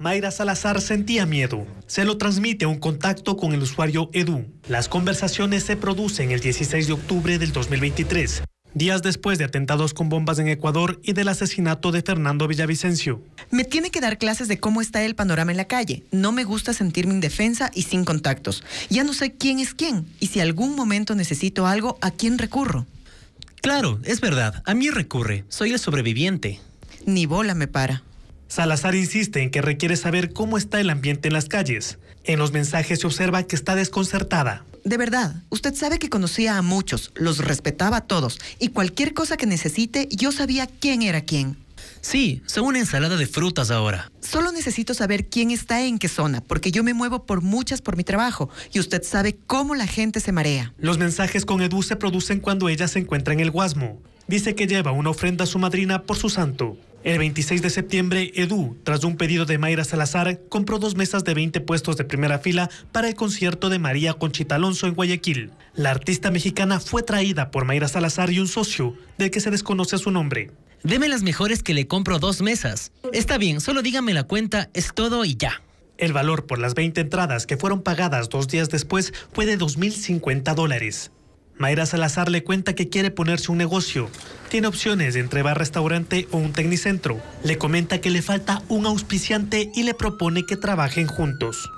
Mayra Salazar sentía miedo. Se lo transmite a un contacto con el usuario Edu. Las conversaciones se producen el 16 de octubre del 2023, días después de atentados con bombas en Ecuador y del asesinato de Fernando Villavicencio. Me tiene que dar clases de cómo está el panorama en la calle. No me gusta sentirme indefensa y sin contactos. Ya no sé quién es quién y si algún momento necesito algo, ¿a quién recurro? Claro, es verdad, a mí recurre. Soy el sobreviviente. Ni bola me para. Salazar insiste en que requiere saber cómo está el ambiente en las calles. En los mensajes se observa que está desconcertada. De verdad, usted sabe que conocía a muchos, los respetaba a todos, y cualquier cosa que necesite, yo sabía quién era quién. Sí, son una ensalada de frutas ahora. Solo necesito saber quién está en qué zona, porque yo me muevo por muchas por mi trabajo y usted sabe cómo la gente se marea. Los mensajes con Edu se producen cuando ella se encuentra en el Guasmo. Dice que lleva una ofrenda a su madrina por su santo. El 26 de septiembre, Edu, tras un pedido de Mayra Salazar, compró dos mesas de 20 puestos de primera fila para el concierto de María Conchita Alonso en Guayaquil. La artista mexicana fue traída por Mayra Salazar y un socio, del que se desconoce su nombre. Deme las mejores que le compro dos mesas. Está bien, solo dígame la cuenta, es todo y ya. El valor por las 20 entradas que fueron pagadas dos días después fue de 2.050 dólares. Mayra Salazar le cuenta que quiere ponerse un negocio, tiene opciones entre bar-restaurante o un tecnicentro. Le comenta que le falta un auspiciante y le propone que trabajen juntos.